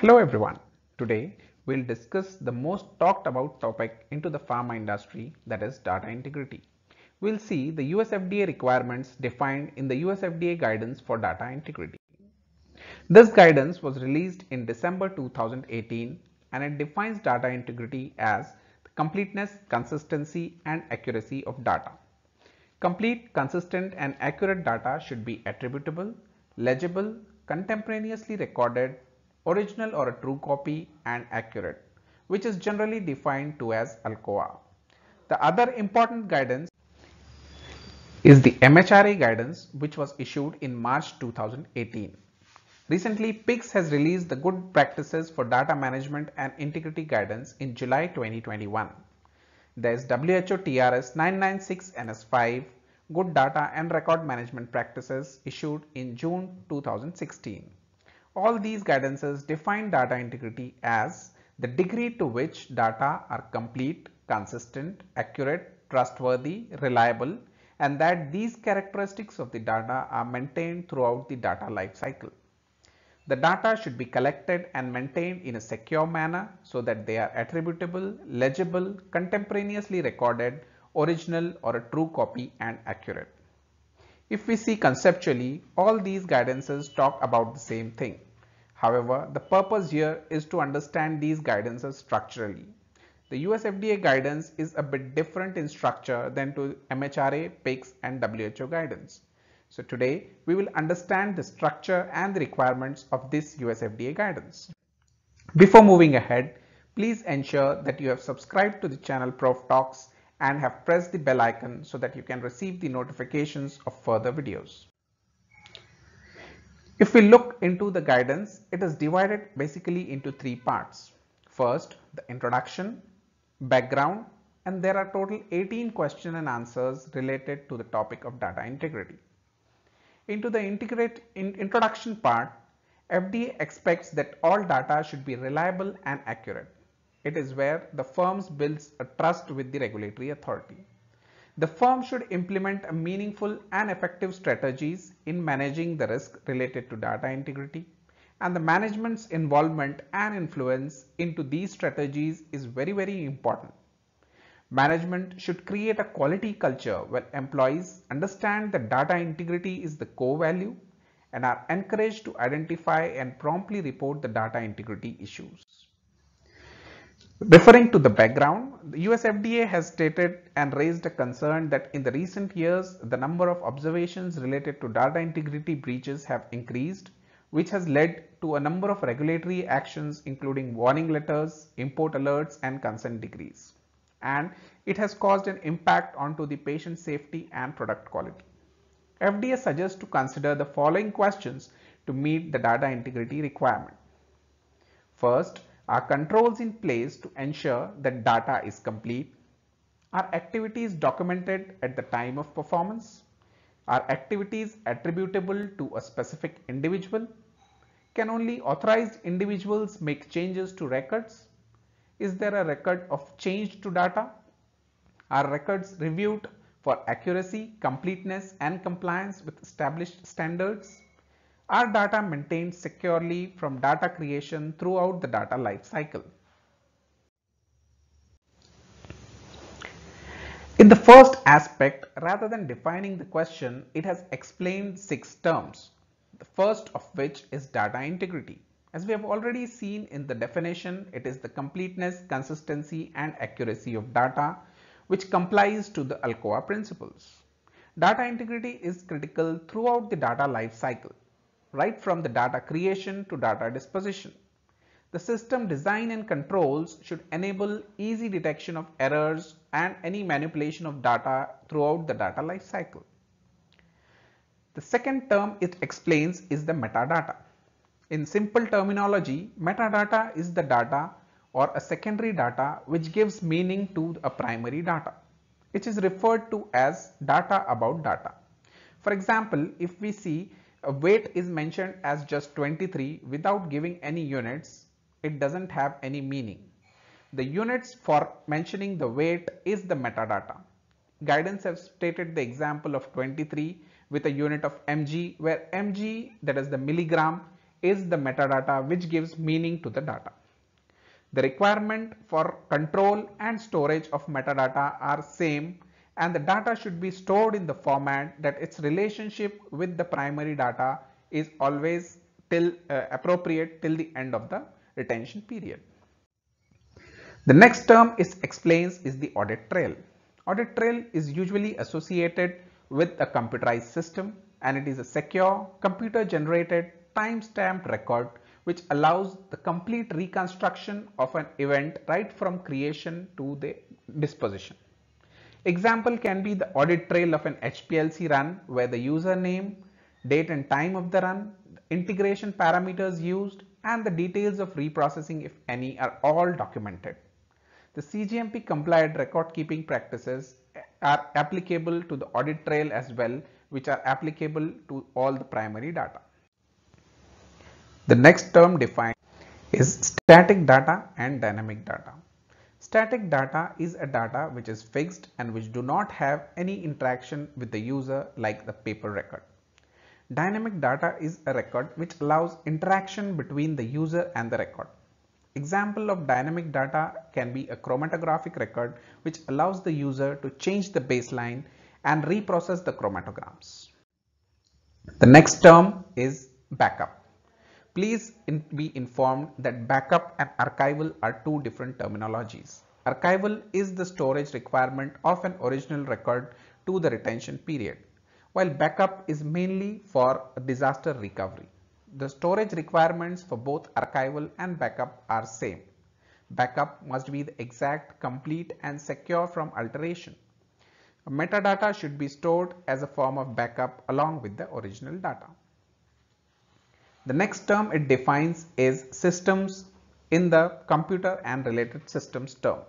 Hello everyone. Today we'll discuss the most talked about topic into the pharma industry that is data integrity. We'll see the US FDA requirements defined in the US FDA guidance for data integrity. This guidance was released in December 2018 and it defines data integrity as the completeness, consistency and accuracy of data. Complete, consistent and accurate data should be attributable, legible, contemporaneously recorded original or a true copy and accurate which is generally defined to as ALCOA. The other important guidance is the MHRA guidance which was issued in March 2018. Recently, PICS has released the Good Practices for Data Management and Integrity Guidance in July 2021. There is WHO TRS 996 NS5 Good Data and Record Management Practices issued in June 2016. All these guidances define data integrity as the degree to which data are complete, consistent, accurate, trustworthy, reliable and that these characteristics of the data are maintained throughout the data life cycle. The data should be collected and maintained in a secure manner so that they are attributable, legible, contemporaneously recorded, original or a true copy and accurate. If we see conceptually, all these guidances talk about the same thing. However, the purpose here is to understand these guidances structurally. The US FDA guidance is a bit different in structure than to MHRA, PICS and WHO guidance. So today we will understand the structure and the requirements of this US FDA guidance. Before moving ahead, please ensure that you have subscribed to the channel Prof Talks and have pressed the bell icon so that you can receive the notifications of further videos. If we look into the guidance, it is divided basically into three parts. First, the introduction, background, and there are total 18 question and answers related to the topic of data integrity. Into the integrate in introduction part, FDA expects that all data should be reliable and accurate. It is where the firm builds a trust with the regulatory authority. The firm should implement a meaningful and effective strategies in managing the risk related to data integrity and the management's involvement and influence into these strategies is very very important. Management should create a quality culture where employees understand that data integrity is the core value and are encouraged to identify and promptly report the data integrity issues. Referring to the background, the US FDA has stated and raised a concern that in the recent years, the number of observations related to data integrity breaches have increased, which has led to a number of regulatory actions including warning letters, import alerts and consent decrees. And it has caused an impact onto the patient safety and product quality. FDA suggests to consider the following questions to meet the data integrity requirement. First, are controls in place to ensure that data is complete? Are activities documented at the time of performance? Are activities attributable to a specific individual? Can only authorized individuals make changes to records? Is there a record of change to data? Are records reviewed for accuracy, completeness and compliance with established standards? Our data maintained securely from data creation throughout the data lifecycle. In the first aspect, rather than defining the question, it has explained six terms, the first of which is data integrity. As we have already seen in the definition, it is the completeness, consistency and accuracy of data which complies to the ALCOA principles. Data integrity is critical throughout the data life cycle right from the data creation to data disposition. The system design and controls should enable easy detection of errors and any manipulation of data throughout the data lifecycle. The second term it explains is the metadata. In simple terminology, metadata is the data or a secondary data which gives meaning to a primary data, which is referred to as data about data. For example, if we see weight is mentioned as just 23 without giving any units, it doesn't have any meaning. The units for mentioning the weight is the metadata. Guidance have stated the example of 23 with a unit of mg where mg that is the milligram is the metadata which gives meaning to the data. The requirement for control and storage of metadata are same and the data should be stored in the format that its relationship with the primary data is always till uh, appropriate till the end of the retention period. The next term is explains is the audit trail. Audit trail is usually associated with a computerized system and it is a secure computer generated timestamped record which allows the complete reconstruction of an event right from creation to the disposition. Example can be the audit trail of an HPLC run where the username, date and time of the run, integration parameters used and the details of reprocessing if any are all documented. The CGMP compliant record keeping practices are applicable to the audit trail as well which are applicable to all the primary data. The next term defined is static data and dynamic data. Static data is a data which is fixed and which do not have any interaction with the user like the paper record. Dynamic data is a record which allows interaction between the user and the record. Example of dynamic data can be a chromatographic record which allows the user to change the baseline and reprocess the chromatograms. The next term is backup please in be informed that backup and archival are two different terminologies. Archival is the storage requirement of an original record to the retention period, while backup is mainly for disaster recovery. The storage requirements for both archival and backup are same. Backup must be the exact, complete and secure from alteration. Metadata should be stored as a form of backup along with the original data. The next term it defines is systems in the computer and related systems term.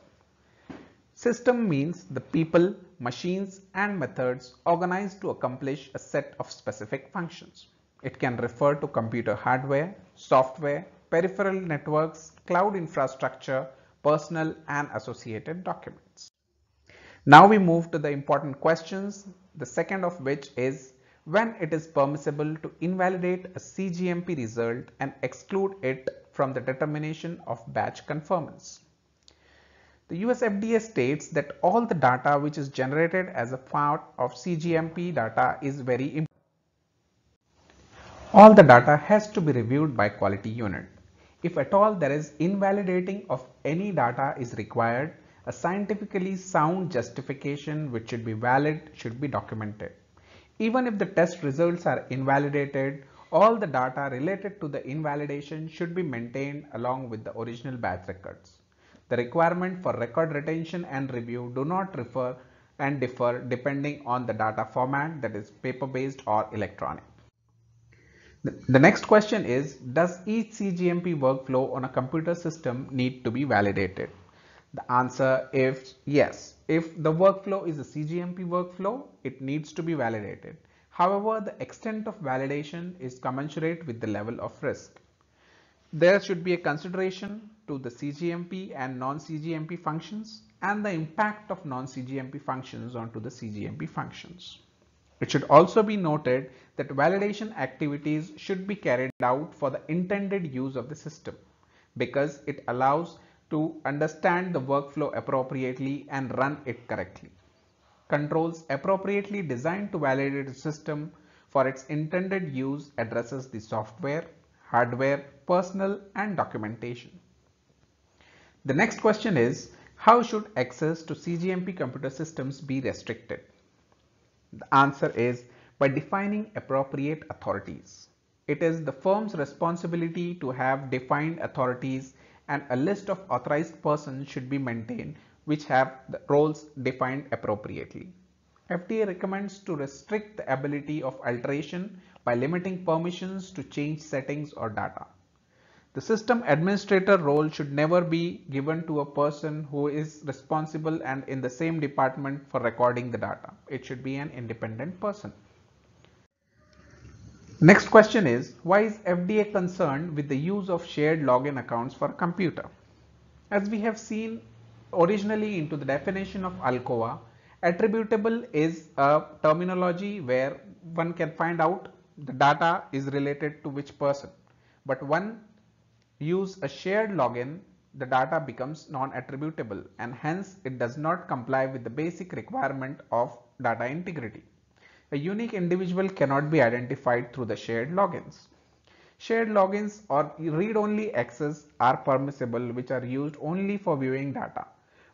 System means the people, machines and methods organized to accomplish a set of specific functions. It can refer to computer hardware, software, peripheral networks, cloud infrastructure, personal and associated documents. Now we move to the important questions, the second of which is when it is permissible to invalidate a CGMP result and exclude it from the determination of batch conformance. The US FDA states that all the data which is generated as a part of CGMP data is very important. All the data has to be reviewed by quality unit. If at all there is invalidating of any data is required, a scientifically sound justification which should be valid should be documented. Even if the test results are invalidated, all the data related to the invalidation should be maintained along with the original batch records. The requirement for record retention and review do not refer and differ depending on the data format that is paper-based or electronic. The next question is, does each CGMP workflow on a computer system need to be validated? The answer is yes. If the workflow is a CGMP workflow, it needs to be validated. However, the extent of validation is commensurate with the level of risk. There should be a consideration to the CGMP and non-CGMP functions and the impact of non-CGMP functions onto the CGMP functions. It should also be noted that validation activities should be carried out for the intended use of the system because it allows to understand the workflow appropriately and run it correctly. Controls appropriately designed to validate a system for its intended use addresses the software, hardware, personnel and documentation. The next question is, how should access to CGMP computer systems be restricted? The answer is by defining appropriate authorities. It is the firm's responsibility to have defined authorities and a list of authorized persons should be maintained which have the roles defined appropriately. FDA recommends to restrict the ability of alteration by limiting permissions to change settings or data. The system administrator role should never be given to a person who is responsible and in the same department for recording the data. It should be an independent person. Next question is, why is FDA concerned with the use of shared login accounts for a computer? As we have seen originally into the definition of ALCOA, attributable is a terminology where one can find out the data is related to which person. But one use a shared login, the data becomes non-attributable and hence it does not comply with the basic requirement of data integrity. A unique individual cannot be identified through the shared logins. Shared logins or read-only access are permissible which are used only for viewing data,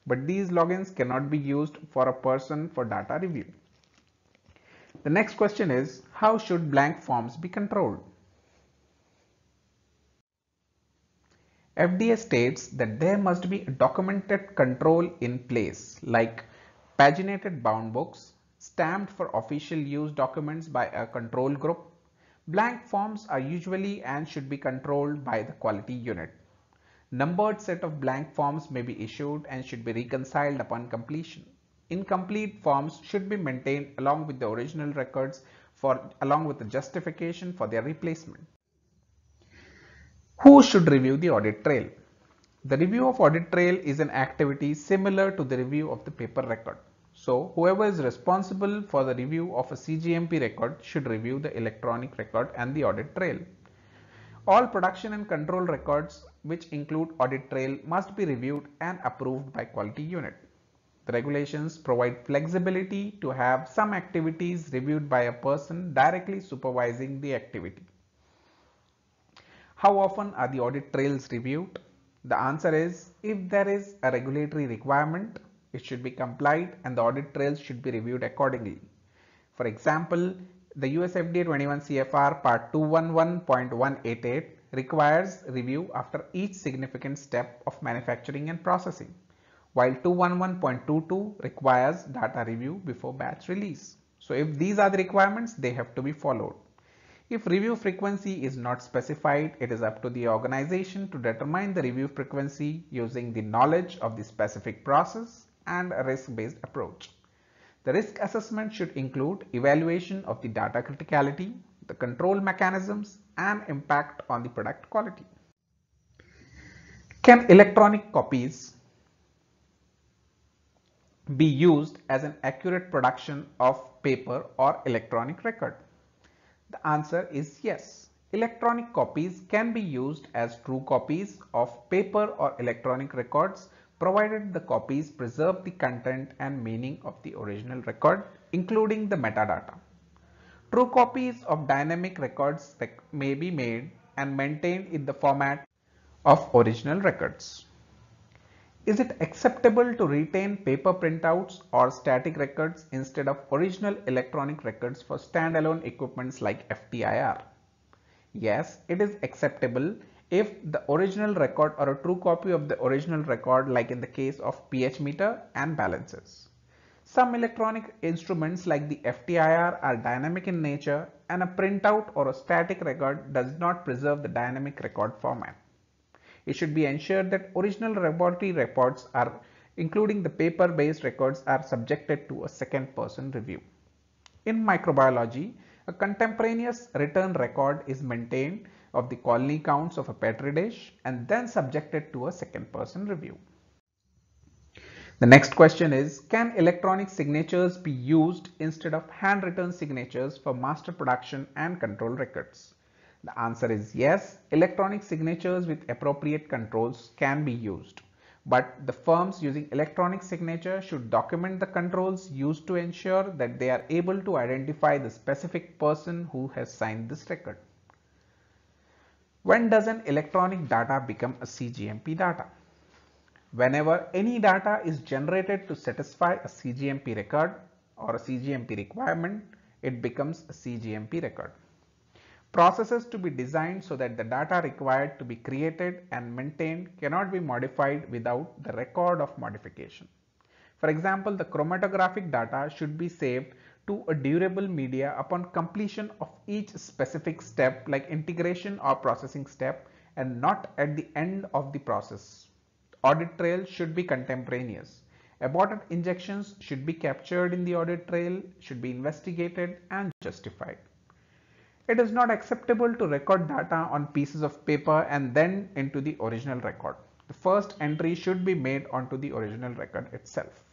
but these logins cannot be used for a person for data review. The next question is, how should blank forms be controlled? FDA states that there must be a documented control in place like paginated bound books, stamped for official use documents by a control group. Blank forms are usually and should be controlled by the quality unit. Numbered set of blank forms may be issued and should be reconciled upon completion. Incomplete forms should be maintained along with the original records for along with the justification for their replacement. Who should review the audit trail? The review of audit trail is an activity similar to the review of the paper record. So whoever is responsible for the review of a CGMP record should review the electronic record and the audit trail. All production and control records which include audit trail must be reviewed and approved by quality unit. The regulations provide flexibility to have some activities reviewed by a person directly supervising the activity. How often are the audit trails reviewed? The answer is if there is a regulatory requirement it should be complied and the audit trails should be reviewed accordingly. For example, the US FDA 21 CFR part 211.188 requires review after each significant step of manufacturing and processing, while 211.22 requires data review before batch release. So if these are the requirements, they have to be followed. If review frequency is not specified, it is up to the organization to determine the review frequency using the knowledge of the specific process and a risk-based approach. The risk assessment should include evaluation of the data criticality, the control mechanisms and impact on the product quality. Can electronic copies be used as an accurate production of paper or electronic record? The answer is yes. Electronic copies can be used as true copies of paper or electronic records provided the copies preserve the content and meaning of the original record including the metadata. True copies of dynamic records may be made and maintained in the format of original records. Is it acceptable to retain paper printouts or static records instead of original electronic records for standalone equipments like FTIR? Yes, it is acceptable if the original record or a true copy of the original record like in the case of pH meter and balances. Some electronic instruments like the FTIR are dynamic in nature and a printout or a static record does not preserve the dynamic record format. It should be ensured that original laboratory reports are including the paper based records are subjected to a second person review. In microbiology, a contemporaneous return record is maintained of the colony counts of a Petri dish and then subject it to a second person review. The next question is, can electronic signatures be used instead of handwritten signatures for master production and control records? The answer is yes, electronic signatures with appropriate controls can be used. But the firms using electronic signature should document the controls used to ensure that they are able to identify the specific person who has signed this record. When does an electronic data become a CGMP data? Whenever any data is generated to satisfy a CGMP record or a CGMP requirement, it becomes a CGMP record. Processes to be designed so that the data required to be created and maintained cannot be modified without the record of modification. For example, the chromatographic data should be saved to a durable media upon completion of each specific step like integration or processing step and not at the end of the process. Audit trail should be contemporaneous. Aborted injections should be captured in the audit trail, should be investigated and justified. It is not acceptable to record data on pieces of paper and then into the original record. The first entry should be made onto the original record itself.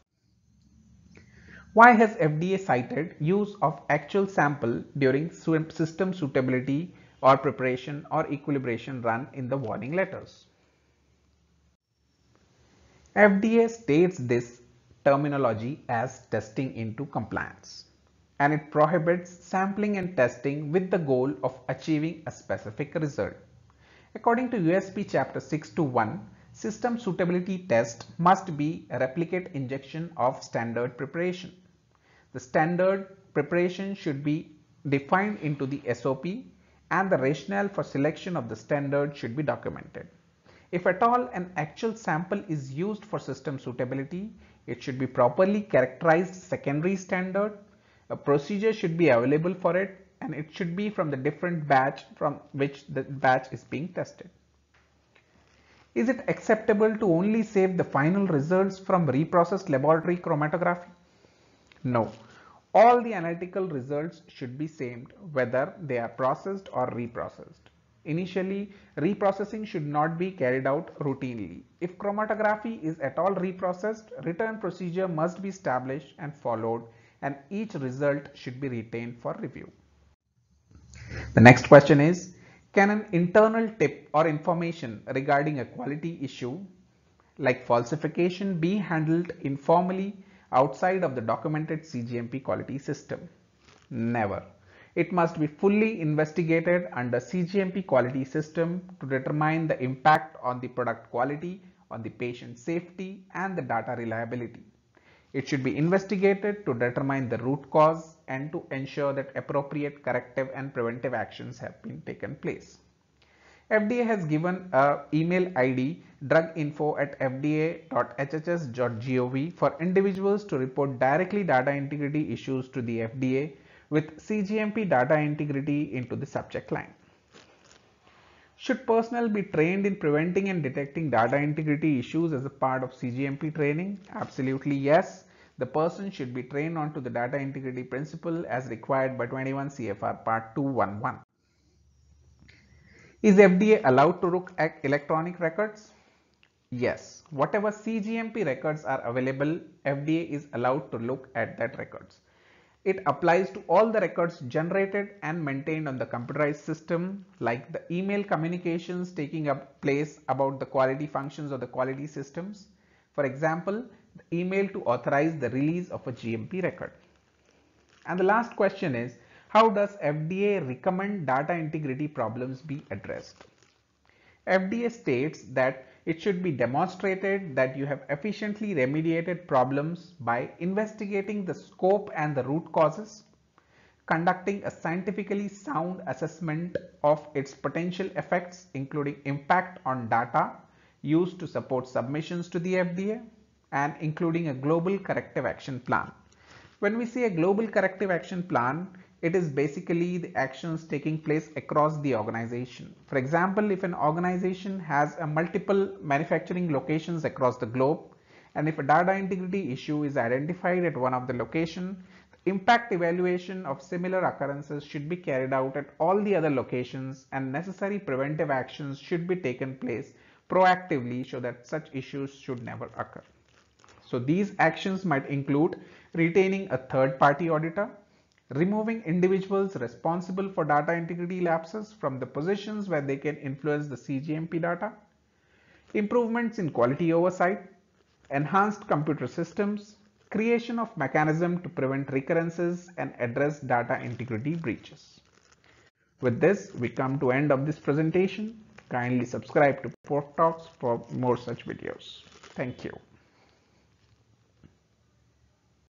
Why has FDA cited use of actual sample during system suitability or preparation or equilibration run in the warning letters? FDA states this terminology as testing into compliance and it prohibits sampling and testing with the goal of achieving a specific result. According to USP chapter 6 to 1, system suitability test must be a replicate injection of standard preparation. The standard preparation should be defined into the SOP and the rationale for selection of the standard should be documented. If at all an actual sample is used for system suitability, it should be properly characterized secondary standard, a procedure should be available for it and it should be from the different batch from which the batch is being tested. Is it acceptable to only save the final results from reprocessed laboratory chromatography? No, all the analytical results should be same whether they are processed or reprocessed. Initially, reprocessing should not be carried out routinely. If chromatography is at all reprocessed, return procedure must be established and followed and each result should be retained for review. The next question is, can an internal tip or information regarding a quality issue like falsification be handled informally outside of the documented CGMP quality system. Never. It must be fully investigated under CGMP quality system to determine the impact on the product quality, on the patient safety and the data reliability. It should be investigated to determine the root cause and to ensure that appropriate corrective and preventive actions have been taken place. FDA has given a email ID druginfo at fda.hhs.gov for individuals to report directly data integrity issues to the FDA with CGMP data integrity into the subject line. Should personnel be trained in preventing and detecting data integrity issues as a part of CGMP training? Absolutely yes. The person should be trained onto the data integrity principle as required by 21 CFR part 211. Is FDA allowed to look at electronic records? Yes, whatever CGMP records are available, FDA is allowed to look at that records. It applies to all the records generated and maintained on the computerized system like the email communications taking up place about the quality functions of the quality systems. For example, the email to authorize the release of a GMP record. And the last question is, how does FDA recommend data integrity problems be addressed? FDA states that it should be demonstrated that you have efficiently remediated problems by investigating the scope and the root causes, conducting a scientifically sound assessment of its potential effects including impact on data used to support submissions to the FDA and including a global corrective action plan. When we see a global corrective action plan, it is basically the actions taking place across the organization. For example, if an organization has a multiple manufacturing locations across the globe, and if a data integrity issue is identified at one of the location, impact evaluation of similar occurrences should be carried out at all the other locations and necessary preventive actions should be taken place proactively so that such issues should never occur. So these actions might include retaining a third party auditor, removing individuals responsible for data integrity lapses from the positions where they can influence the CGMP data, improvements in quality oversight, enhanced computer systems, creation of mechanism to prevent recurrences and address data integrity breaches. With this, we come to end of this presentation. Kindly subscribe to Pork Talks for more such videos. Thank you.